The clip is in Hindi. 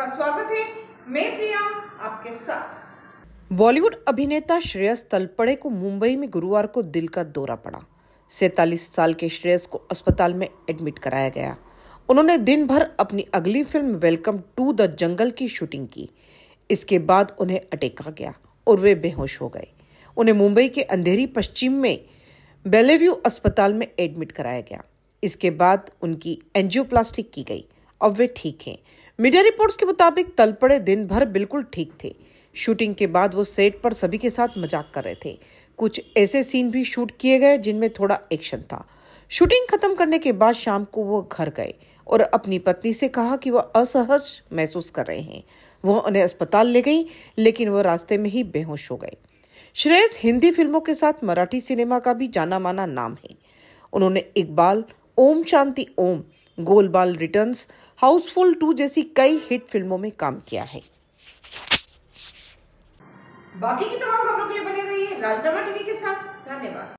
आपका स्वागत है मैं प्रिया आपके साथ बॉलीवुड अभिनेता श्रेयस तलपड़े को मुंबई में गुरुवार को दिल का दौरा पड़ा सैतालीस साल के श्रेयस को अस्पताल में एडमिट कराया गया उन्होंने दिन भर अपनी अगली film welcome to the jungle की शूटिंग की इसके बाद उन्हें अटेका गया और वे बेहोश हो गए उन्हें मुंबई के अंधेरी पश्चिम में बेलेव्यू अस्पताल में एडमिट कराया गया इसके बाद उनकी एंजियोप्लास्टिक की गई अब वे ठीक हैं मीडिया रिपोर्ट्स के मुताबिक तलपड़े दिन भर बिल्कुल ठीक थे शूटिंग के बाद वो सेट पर सभी के साथ मजाक कर रहे थे कुछ ऐसे सीन भी शूट किए गए जिनमें थोड़ा एक्शन था शूटिंग खत्म करने के बाद शाम को वो घर गए और अपनी पत्नी से कहा कि वह असहज महसूस कर रहे हैं वह उन्हें अस्पताल ले गई लेकिन वह रास्ते में ही बेहोश हो गए श्रेयस हिंदी फिल्मों के साथ मराठी सिनेमा का भी जाना माना नाम है उन्होंने Iqbal Om Shanti Om Golmaal returns Housefull two जैसी कई हिट फिल्मों में काम किया है बाकी की तमाम खबरों के लिए बने रहिए राजनामा टीवी के साथ धन्यवाद